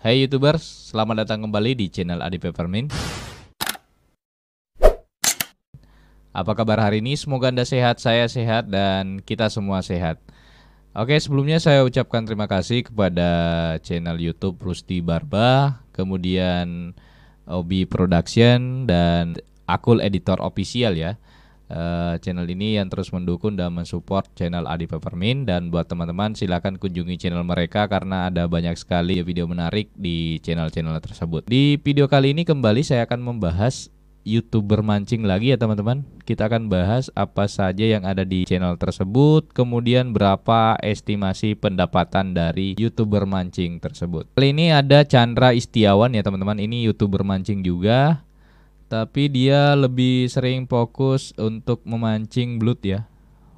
Hai hey YouTubers, selamat datang kembali di channel Adi Peppermint Apa kabar hari ini? Semoga Anda sehat, saya sehat, dan kita semua sehat Oke, sebelumnya saya ucapkan terima kasih kepada channel YouTube Rusti Barba Kemudian Obi Production dan Akul Editor Official ya Eh, channel ini yang terus mendukung dan mensupport channel Adi Peppermint dan buat teman-teman silahkan kunjungi channel mereka karena ada banyak sekali video menarik di channel-channel tersebut. Di video kali ini kembali saya akan membahas youtuber mancing lagi ya teman-teman Kita akan bahas apa saja yang ada di channel tersebut Kemudian berapa estimasi pendapatan dari youtuber mancing tersebut Kali ini ada Chandra Istiawan ya teman-teman Ini youtuber mancing juga tapi dia lebih sering fokus untuk memancing blood ya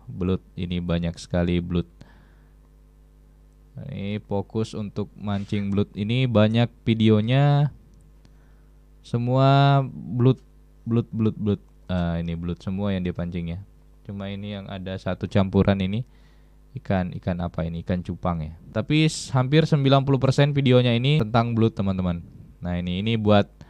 blood ini banyak sekali blood. ini fokus untuk mancing blood ini banyak videonya semua blood, blood, blood, blood, uh, ini blood semua yang dia pancing ya cuma ini yang ada satu campuran ini ikan ikan apa ini ikan cupang ya tapi hampir 90% videonya ini tentang blood teman-teman nah ini ini buat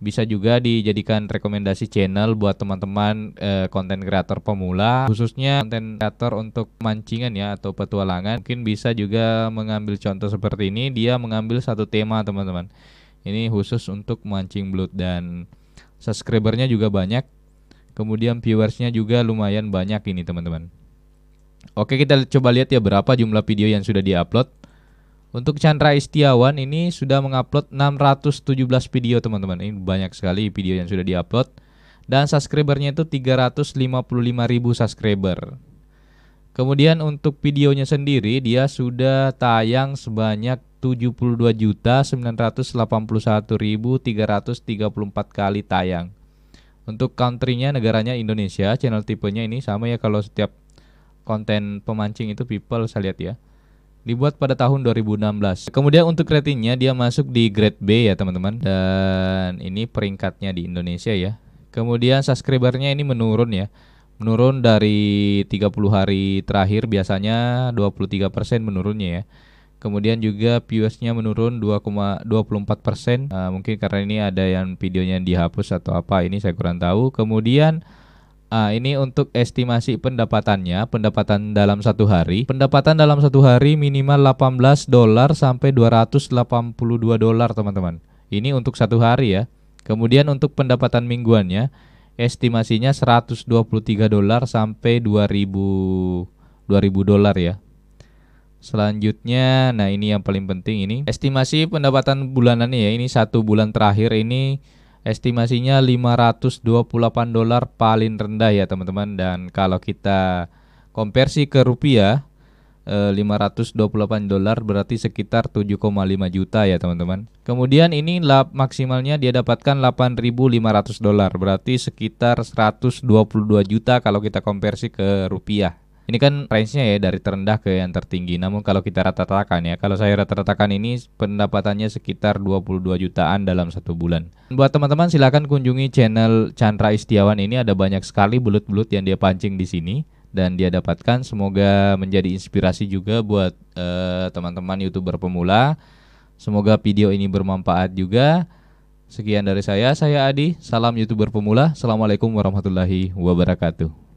bisa juga dijadikan rekomendasi channel buat teman-teman eh, konten -teman, e, kreator pemula khususnya konten kreator untuk mancingan ya atau petualangan mungkin bisa juga mengambil contoh seperti ini dia mengambil satu tema teman-teman ini khusus untuk mancing belut dan subscribernya juga banyak kemudian viewersnya juga lumayan banyak ini teman-teman oke kita coba lihat ya berapa jumlah video yang sudah diupload untuk Chandra Istiawan ini sudah mengupload 617 video teman-teman. Ini banyak sekali video yang sudah diupload dan subscribernya itu 355 ribu subscriber. Kemudian untuk videonya sendiri dia sudah tayang sebanyak 72.981.334 kali tayang. Untuk countrynya negaranya Indonesia, channel tipenya ini sama ya kalau setiap konten pemancing itu people saya lihat ya dibuat pada tahun 2016. Kemudian untuk ratingnya dia masuk di grade B ya teman-teman dan ini peringkatnya di Indonesia ya. Kemudian subscribernya ini menurun ya. Menurun dari 30 hari terakhir biasanya 23% menurunnya ya. Kemudian juga viewersnya menurun 2,24 persen. Ah, mungkin karena ini ada yang videonya yang dihapus atau apa ini saya kurang tahu. Kemudian Ah, ini untuk estimasi pendapatannya, pendapatan dalam satu hari. Pendapatan dalam satu hari minimal 18 dolar sampai 282 dolar, teman-teman. Ini untuk satu hari ya. Kemudian untuk pendapatan mingguannya, estimasinya 123 dolar sampai 2000 2000 dolar ya. Selanjutnya, nah ini yang paling penting ini estimasi pendapatan bulanannya ya. Ini satu bulan terakhir ini estimasinya 528 dolar paling rendah ya teman-teman dan kalau kita konversi ke rupiah 528 eh, dolar berarti sekitar 7,5 juta ya teman-teman. Kemudian ini lap maksimalnya dia dapatkan 8.500 dolar berarti sekitar 122 juta kalau kita konversi ke rupiah. Ini kan range-nya ya dari terendah ke yang tertinggi. Namun kalau kita rata-ratakan ya, kalau saya rata-ratakan ini pendapatannya sekitar 22 jutaan dalam satu bulan. Buat teman-teman silahkan kunjungi channel Chandra Istiawan ini ada banyak sekali belut-belut yang dia pancing di sini dan dia dapatkan semoga menjadi inspirasi juga buat eh, teman-teman uh, youtuber pemula semoga video ini bermanfaat juga sekian dari saya saya Adi salam youtuber pemula assalamualaikum warahmatullahi wabarakatuh